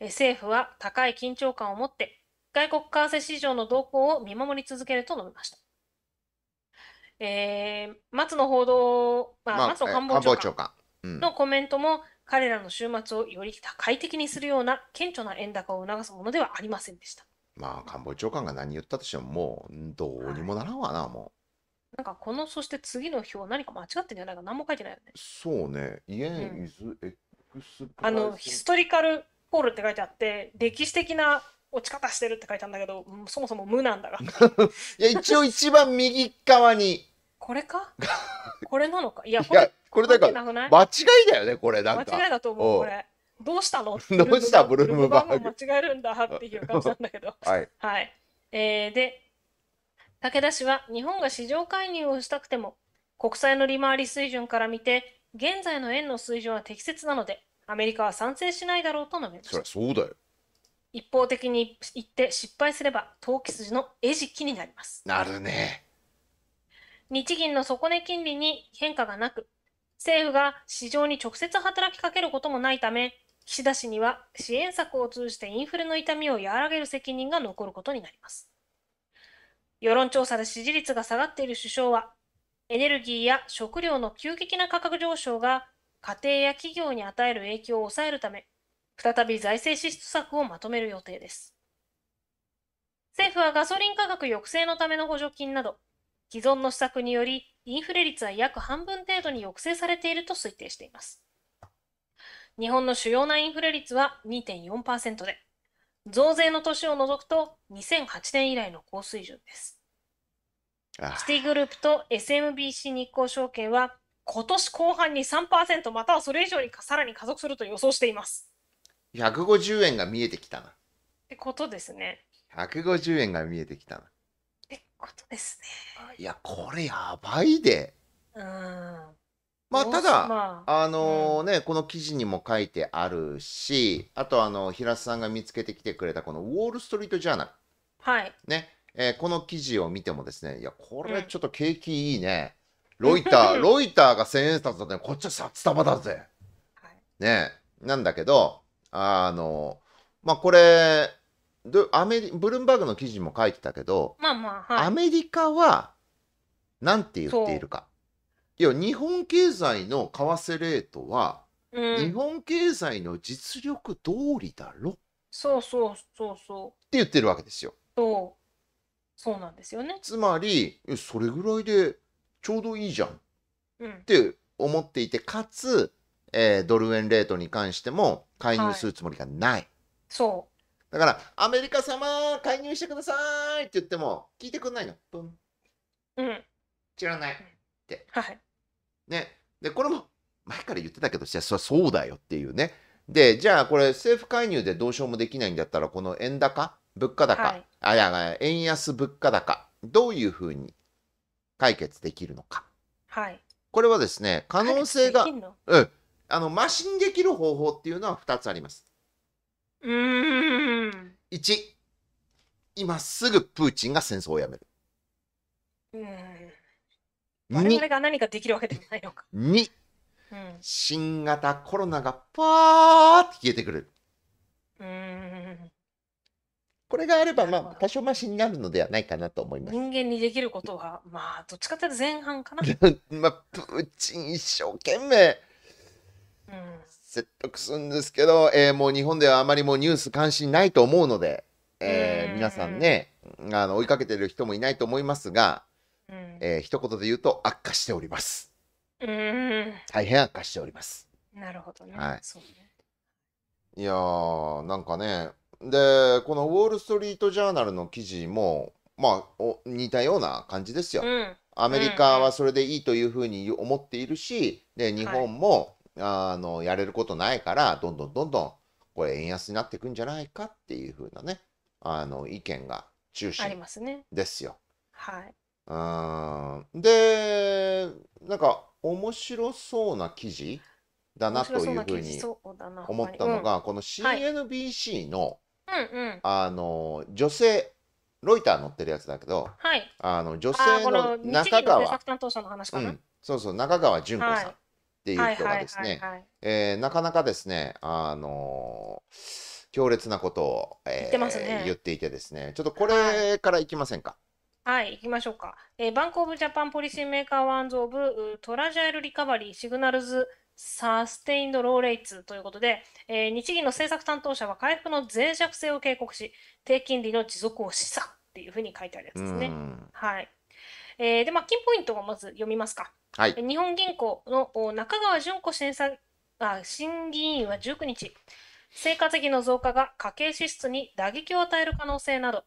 え政府は高い緊張感を持って、外国為替市場の動向を見守り続けると述べました。えー、松野報道、まあ、まあ、松野官房長官のコメントも、彼らの週末をより快適にするような顕著な円高を促すものではありませんでした。まあ官房長官が何言ったとしてももうどうにもならんわな、もう。なんかこのそして次の表何か間違ってんじゃないか何も書いてないよね。そうね。イエン・イズ・エックス、あのヒストリカルポールって書いてあって歴史的な落ち方してるって書いたんだけど、そもそも無なんだが。(laughs) いや、一応一番右側に。これかこれなのかいや、これ、これだから、間違いだよね、これ、なんか。間違いだと思う、これ。どうしたの (laughs) どうした、ブルームバーグ。間違えるんだっていう感じなんだけど。(laughs) はい。はい。えー、で、武田氏は、日本が市場介入をしたくても、国債の利回り水準から見て、現在の円の水準は適切なので、アメリカは賛成しないだろうと述べました。そりゃそうだよ。一方的に言って失敗すれば投機筋の餌食になりますなるね日銀の底値金利に変化がなく政府が市場に直接働きかけることもないため岸田氏には支援策を通じてインフレの痛みを和らげる責任が残ることになります世論調査で支持率が下がっている首相はエネルギーや食料の急激な価格上昇が家庭や企業に与える影響を抑えるため再び財政支出策をまとめる予定です。政府はガソリン価格抑制のための補助金など、既存の施策によりインフレ率は約半分程度に抑制されていると推定しています。日本の主要なインフレ率は2.4%で、増税の年を除くと2008年以来の高水準です。シティグループと SMBC 日興証券は今年後半に3%またはそれ以上にさらに加速すると予想しています。150円が見えてきたな。ってことですね。150円が見えてきたな。ってことですね。いや、これやばいで。うん。まあ、ただ、あ、のー、ね、うん、この記事にも書いてあるし、あと、あの、平瀬さんが見つけてきてくれた、このウォール・ストリート・ジャーナル。はい。ね。えー、この記事を見てもですね、いや、これちょっと景気いいね。うん、ロイター、(laughs) ロイターが千円札だっね、こっちは札束だぜ。はい、ねなんだけど、あの、まあ、これ、アメリブルームバーグの記事も書いてたけど、まあまあ、はい、アメリカは何て言っているか。いや、日本経済の為替レートは、うん、日本経済の実力通りだろ。そうそうそうそう。って言ってるわけですよ。そう。そうなんですよね。つまり、それぐらいでちょうどいいじゃん。うん、って思っていて、かつ、えー、ドル円レートに関しても、介入するつもりがない。はい、そう。だから、アメリカ様、介入してくださいって言っても、聞いてくんないの。プン。うん。知らない。って。はい。ね。で、これも、前から言ってたけど、じゃそそうだよっていうね。で、じゃあこれ政府介入でどうしようもできないんだったら、この円高、物価高、はい、あいや、円安物価高、どういうふうに解決できるのか。はい。これはですね、可能性が、うん、あの、マシンできる方法っていうのは2つあります。うん。1、今すぐプーチンが戦争をやめる。うん。我々が何かできるわけでもないのか。2、うん、新型コロナがパーって消えてくる。うんこれがあれば、まあ、多少マシになるのではないかなと思います。人間にできることは、まあ、どっちかというと前半かな。(laughs) まあ、プーチン一生懸命、説得するんですけど、えー、もう日本ではあまりもうニュース関心ないと思うので、えー、皆さんねあの追いかけてる人もいないと思いますが、えー、一言で言うと悪化しております。大変悪化しております。なるほどね。はい。そうねいやーなんかねでこのウォール・ストリート・ジャーナルの記事もまあお似たような感じですよ。うん、アメリカはそれでいいというふうに思っているし、で日本も、はいあのやれることないからどんどんどんどんこれ円安になっていくんじゃないかっていうふうなねあの意見が中心ですよ。すよ。はい、うんでなんか面白そうな記事だなというふうに思ったのが、この CNBC の、うんうん、あの女性ロイター載ってるやつだけど、はい、あの女性の中川、うん、そうそう中川純子さん、はいっていう人がですね、えなかなかですね、あのー、強烈なことを、えーね、言っていてですね、ちょっとこれからいきませんか。はい、行きましょうか。えー、バンクオブジャパンポリシーメーカーワンズオブトラジャイルリカバリーシグナルズサステインドローレイツということで、えー、日銀の政策担当者は回復の脆弱性を警告し、低金利の持続を示唆っていうふうに書いてあるやつですね。はい。えー、で、まあ、金ポイントをまず読みますか。はい、日本銀行の中川淳子審査あ審議員は19日、生活費の増加が家計支出に打撃を与える可能性など、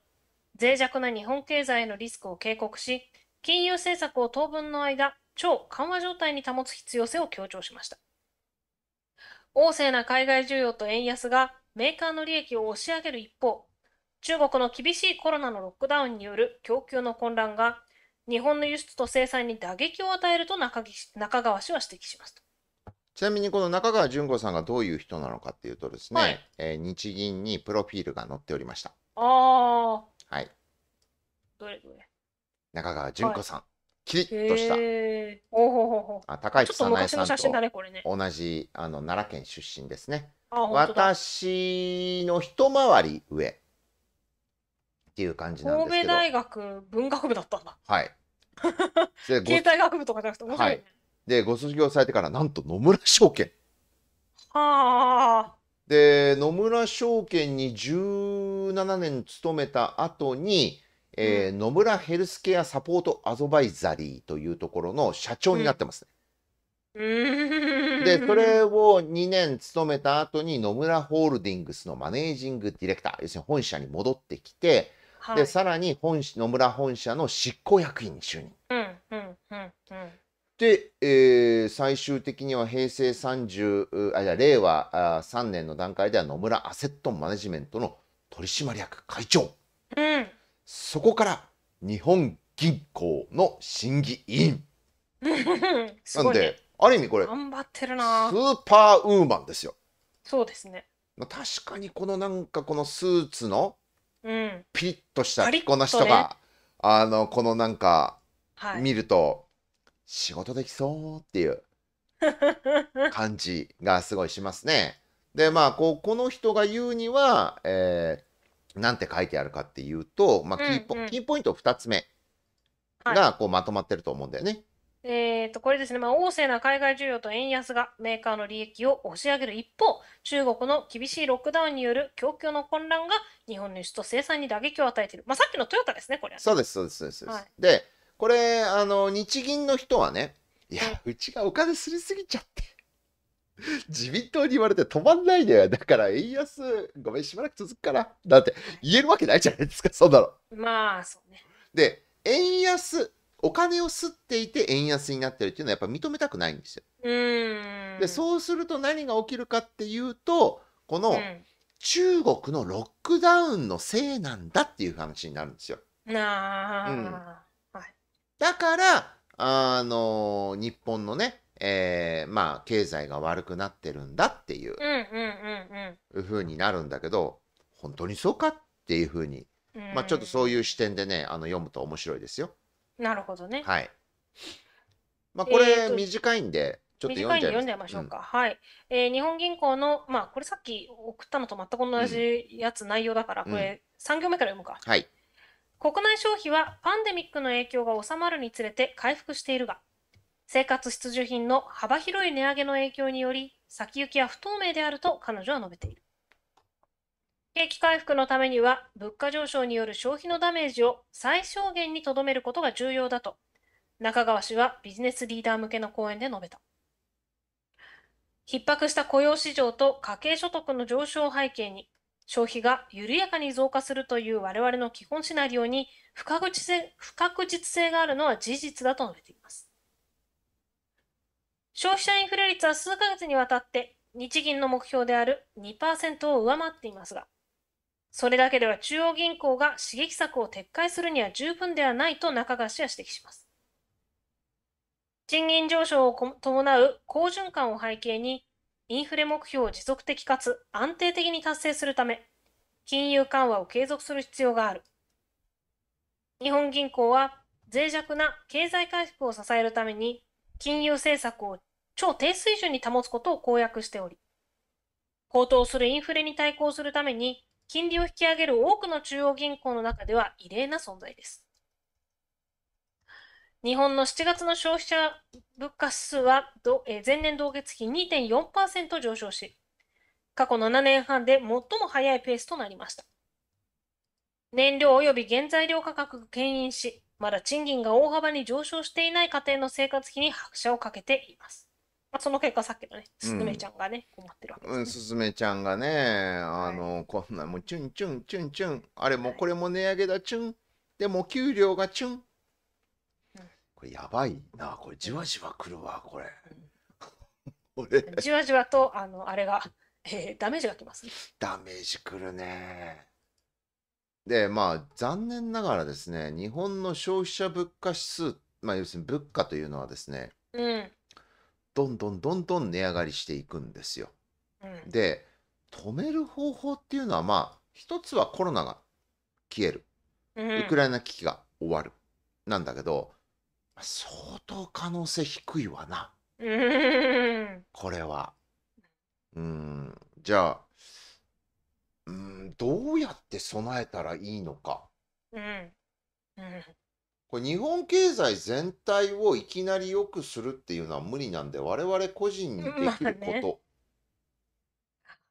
脆弱な日本経済へのリスクを警告し、金融政策を当分の間、超緩和状態に保つ必要性を強調しました。旺盛な海外需要と円安がメーカーの利益を押し上げる一方、中国の厳しいコロナのロックダウンによる供給の混乱が日本の輸出と生産に打撃を与えると中中川氏は指摘しますと。ちなみにこの中川淳子さんがどういう人なのかっていうとですね、はい、えー、日銀にプロフィールが載っておりました。ああ。はい。どれどれ。中川淳子さん、はい、キリッとした。おほほほあ高市早苗さんと同じあの奈良県出身ですね。ああ私の一回り上っていう感じなんですけ神戸大学文学部だったんだ。はい。(laughs) でご携帯学部とかじゃなくて面白い、はい、でご卒業されてからなんと野村証券。はあ。で野村証券に17年勤めた後に、えー、うん、野村ヘルスケアサポートアドバイザリーというところの社長になってますね。うん、でそれを2年勤めた後に野村ホールディングスのマネージングディレクター要するに本社に戻ってきてはい、でさらに本野村本社の執行役員に就任。で、えー、最終的には平成30あいや令和あ3年の段階では野村アセットマネジメントの取締役会長、うん、そこから日本銀行の審議委員 (laughs) ね、なんである意味これ頑張ってるなスーパーウーマンですよそうですね確かにこのなんかこのスーツのピリッとした着こなしとか、ね、あのこのなんか、はい、見ると仕事できそうっていう (laughs) 感じがすごいしますね。でまあこうこの人が言うには、えー、なんて書いてあるかっていうと、まあ、キーポ、うんうん、キーポイント2つ目がこうまとまってると思うんだよね。えー、とこれですね、まあ、旺盛な海外需要と円安がメーカーの利益を押し上げる一方、中国の厳しいロックダウンによる供給の混乱が日本の輸出と生産に打撃を与えている、まあ、さっきのトヨタですね、これ。そうです、そうです、そうです。はい、で、これあの、日銀の人はね、いや、うちがお金すりすぎちゃって、自民党に言われて止まんないね、だから円安、ごめん、しばらく続くから、だって言えるわけないじゃないですか、そんなの。まあ、そうね。で、円安お金を吸っていて円安になってるっていうのはやっぱ認めたくないんですよ。でそうすると何が起きるかっていうとこの中国のロックダウンのせいなんだっていう話になるんですよ。うん、だからあの日本のね、えー、まあ経済が悪くなってるんだっていう,、うふうになるんだけど本当にそうかっていうふうに、まあ、ちょっとそういう視点でねあの読むと面白いですよ。なるほどね。はい。まあ、これ短いんで、短いんで読んでみましょうか。はい。えー、日本銀行の、まあ、これさっき送ったのと全く同じやつ内容だから、これ3行目から読むか。はい。国内消費はパンデミックの影響が収まるにつれて回復しているが、生活必需品の幅広い値上げの影響により、先行きは不透明であると彼女は述べている。景気回復のためには、物価上昇による消費のダメージを最小限にとどめることが重要だと、中川氏はビジネスリーダー向けの講演で述べた。逼迫した雇用市場と家計所得の上昇を背景に、消費が緩やかに増加するという我々の基本シナリオに不確実性不確実性があるのは事実だと述べています。消費者インフレ率は数ヶ月にわたって日銀の目標である2%を上回っていますが、それだけでは中央銀行が刺激策を撤回するには十分ではないと中川氏は指摘します。賃金上昇を伴う好循環を背景に、インフレ目標を持続的かつ安定的に達成するため、金融緩和を継続する必要がある。日本銀行は脆弱な経済回復を支えるために、金融政策を超低水準に保つことを公約しており、高騰するインフレに対抗するために、金利を引き上げる多くの中央銀行の中では異例な存在です。日本の7月の消費者物価指数は前年同月比2.4%上昇し、過去7年半で最も速いペースとなりました。燃料及び原材料価格が牽引し、まだ賃金が大幅に上昇していない家庭の生活費に拍車をかけています。まあ、その結果さっきのね、すずめちゃんがね、困ってるわけです、ね、すずめちゃんがね、あの、はい、こんなもうチュンチュンチュンチュン、あれもこれも値上げだチュン、でも給料がチュン。これやばいな、これじわじわくるわ、(laughs) これ。じわじわと、あの、あれが、えー、ダメージがきます、ね、ダメージくるね。で、まあ、残念ながらですね、日本の消費者物価指数、まあ、要するに物価というのはですね、うん、どんどんどんどん値上がりしていくんですよ。うん、で止める方法っていうのはまあ一つはコロナが消える、うん、ウクライナ危機が終わるなんだけど相当可能性低いわな、うん、これは。うんじゃあうんどうやって備えたらいいのか。うん、うんこれ日本経済全体をいきなり良くするっていうのは無理なんで我々個人にできるこ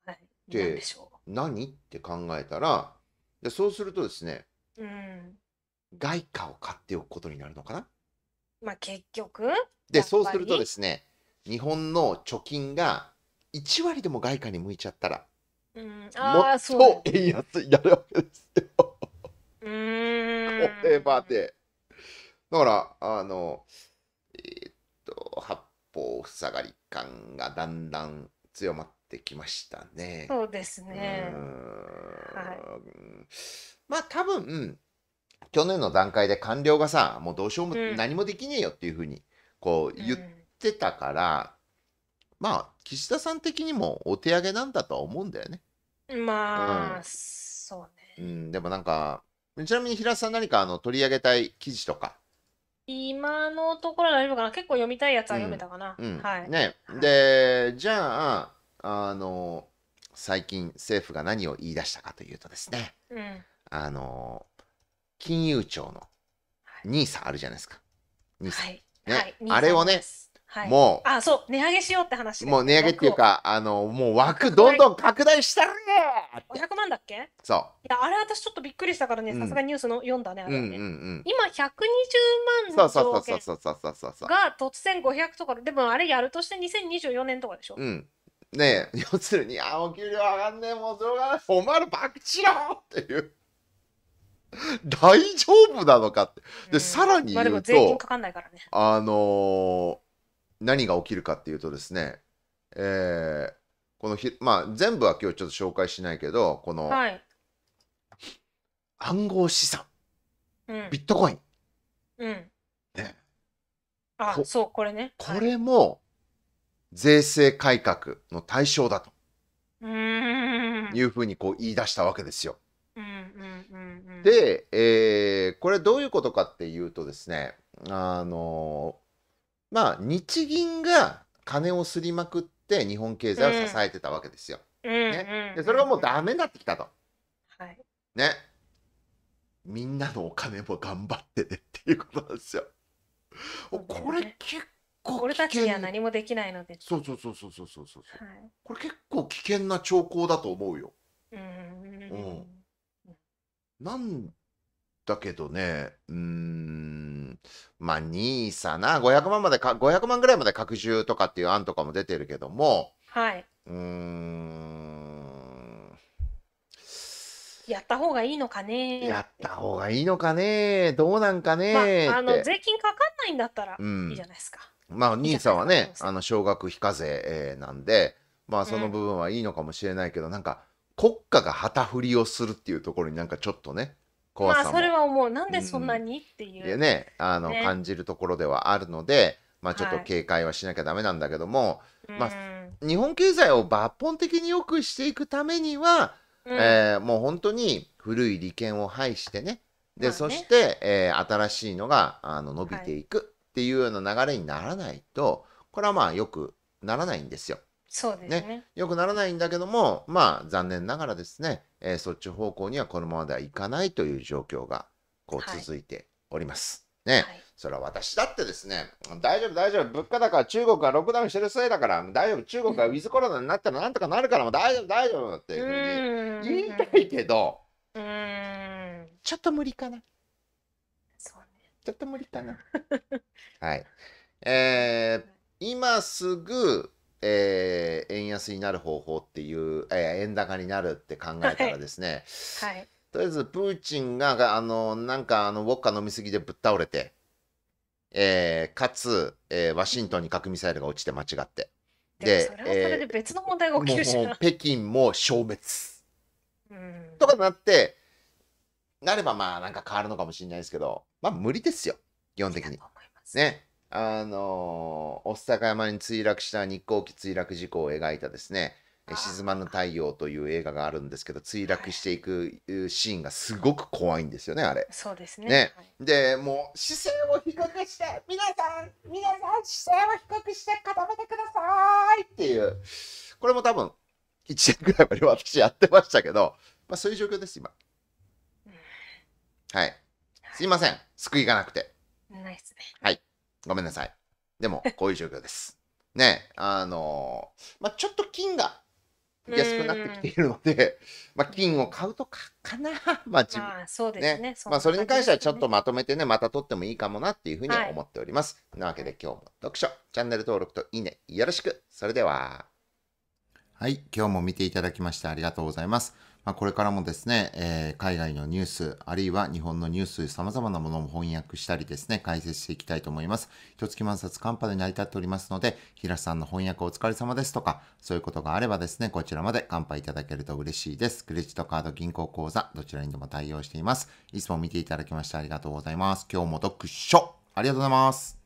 とっでて何って考えたらでそうするとですねう。ん。外貨を買っておくことになるのかなまあ結局、でそうするとですね日本の貯金が1割でも外貨に向いちゃったらうん、もあっそうだとよ円安になるわけですよ。ね。うこれまーん。だから、あの、えー、っと、八方塞がり感がだんだん強まってきましたね。そうですね。はい、まあ多分、去年の段階で官僚がさ、もうどうしようも、うん、何もできねえよっていうふうに、こう言ってたから、うん、まあ、岸田さん的にもお手上げなんだとは思うんだよね。まあ、うん、そうね。うん、でもなんか、ちなみに平瀬さん何かあの取り上げたい記事とか今のところ大丈夫かな結構読みたいやつは読めたかな、うんうん、はいねでじゃああの最近政府が何を言い出したかというとですね、うん、あの金融庁の NISA あるじゃないですか NISA、はいね、はい、あれをねはい、もう、あ、そう、値上げしようって話。もう値上げっていうか、あの、もう枠どんどん拡大したね500万だっけそう。いや、あれ私ちょっとびっくりしたからね、さすがニュースの読んだね、あれね。うんうんうん、今、120万の上限が突然500とか、でもあれやるとして2024年とかでしょ。うん。ねえ、要するに、あ、お給料上がんねえ、もうそれは。がお前らバクチろっていう。大丈夫なのかって。で、さらに言うと、あ、かかね、あのー何が起きるかっていうとですね、えー、このひ、まあ、全部は今日ちょっと紹介しないけど、この、はい、暗号資産、うん、ビットコイン。うん。ね、あ、そう、これね。これも、税制改革の対象だと。いうふうにこう言い出したわけですよ。で、えー、これどういうことかっていうとですね、あのまあ日銀が金をすりまくって日本経済を支えてたわけですよ。ね、でそれがもうダメになってきたと。はい、ねみんなのお金も頑張ってねっていうことなんですよ。これ結構俺たちには何もできないのでそうそうそうそうそうそうそう、はい、これ結構危険な兆候だと思うようん、うん、なんだけどね、うーん、まあ、ニーサな、500万までか、500万ぐらいまで拡充とかっていう案とかも出てるけども、はい。うーん。やった方がいいのかねやった方がいいのかねどうなんかね、まあ、あの税金かかんないんだったらいいじゃないですか。うん、まあ、ニーサはね、あの少額非課税なんで、まあ、その部分はいいのかもしれないけど、うん、なんか、国家が旗振りをするっていうところになんかちょっとね、怖さまあそれは思うなんでそんなに、っていうねあの感じるところではあるので、まあ、ちょっと警戒はしなきゃダメなんだけども、まあ日本経済を抜本的に良くしていくためには、うんえーもう本当に古い利権を廃してねで、まあねそして、えー新しいのがあの伸びていくっていうような流れにならないとこれはまあよくならないんですよ。そうですねねよくならないんだけどもまあ残念ながらですね、えー、そっち方向にはこのままではいかないという状況がこう続いております。はい、ね、はい、それは私だってですね大丈夫大丈夫物価高は中国がロックダウンしてるせいだから大丈夫中国がウィズコロナになったらなんとかなるからもう大丈夫大丈夫っていうふうに言いたいけどうんちょっと無理かな。そうね、ちょっと無理かな。(laughs) はい。えー、今すぐえー、円安になる方法っていう、えー、円高になるって考えたらですね、はい、はい、とりあえずプーチンがあのなんかあのウォッカ飲みすぎでぶっ倒れて、えー、かつ、えー、ワシントンに核ミサイルが落ちて間違って。でそれはそれで別の問題が起きるし、えー、北京も消滅とかなってなればまあなんか変わるのかもしれないですけどまあ無理ですよ基本的に。ねあの御巣鷹山に墜落した日航機墜落事故を描いたですね「沈まぬ太陽」という映画があるんですけど墜落していくシーンがすごく怖いんですよねあれ。そうですね、ねはい、でもう姿勢を低くして皆さん皆さん姿勢を低くして固めてくださいっていうこれも多分1年ぐらいまで私やってましたけど、まあ、そういう状況です今。はい、すいません救いがなくて。ないっすね。はいごめんなさい。でも、(laughs) こういう状況です。ね、あのー、まあ、ちょっと金が安くなってきているので、(laughs) まあ、金を買うとかかな、まあ自分、まあ、そうですね。ねそまあ、それに関してはちょっとまとめてね、また撮ってもいいかもなっていうふうに思っております。はい、なわけで、今日も読書、チャンネル登録といいね、よろしく。それでは。はい、今日も見ていただきましてありがとうございます。まあ、これからもですね、えー、海外のニュース、あるいは日本のニュース、様々なものも翻訳したりですね、解説していきたいと思います。一月万冊カンパで成り立っておりますので、平さんの翻訳お疲れ様ですとか、そういうことがあればですね、こちらまで乾杯いただけると嬉しいです。クレジットカード、銀行口座、どちらにでも対応しています。いつも見ていただきましてありがとうございます。今日も読書ありがとうございます。